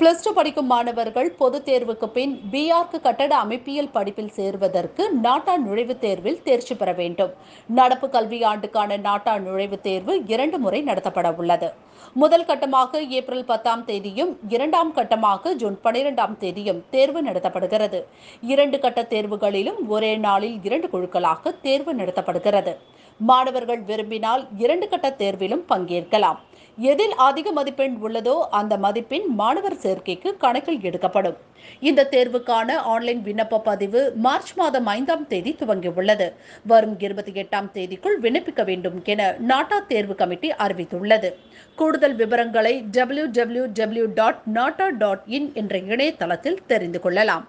plus two படிக்கும் மாணவர்கள் பொதுத் தேர்வுக்கு பின் பிஆர்க்கு கட்டட அமைப்பியல் படிப்பில் சேர்வதற்கு நாட்டா நுழைவுத் தேர்வில் தேர்ச்சி பெற வேண்டும் நடப்பு கல்வியாண்டுக்கான நாட்டா நுழைவுத் தேர்வு இரண்டு முறை நடத்தப்பட உள்ளது முதல் கட்டமாக ஏப்ரல் பத்தாம் தேதியும் இரண்டாம் கட்டமாக ஜூன் பனிரெண்டாம் தேதியும் தேர்வு நடத்தப்படுகிறது இரண்டு கட்ட தேர்வுகளிலும் ஒரே நாளில் இரண்டு குழுக்களாக தேர்வு நடத்தப்படுகிறது மாணவர்கள் விரும்பினால் இரண்டு கட்ட தேர்விலும் பங்கேற்கலாம் எதில் அதிக மதிப்பெண் உள்ளதோ அந்த மதிப்பெண் மாணவர் சேர்க்கைக்கு கணக்கில் எடுக்கப்படும் இந்த தேர்வுக்கான ஆன்லைன் விண்ணப்ப பதிவு மார்ச் மாதம் ஐந்தாம் தேதி துவங்கியுள்ளது வரும் இருபத்தி எட்டாம் தேதிக்குள் விண்ணப்பிக்க வேண்டும் என நாட்டா தேர்வு கமிட்டி அறிவித்துள்ளது கூடுதல் விவரங்களை W W W dot NATA dot in என்ற இணையதளத்தில் தெரிந்து கொள்ளலாம்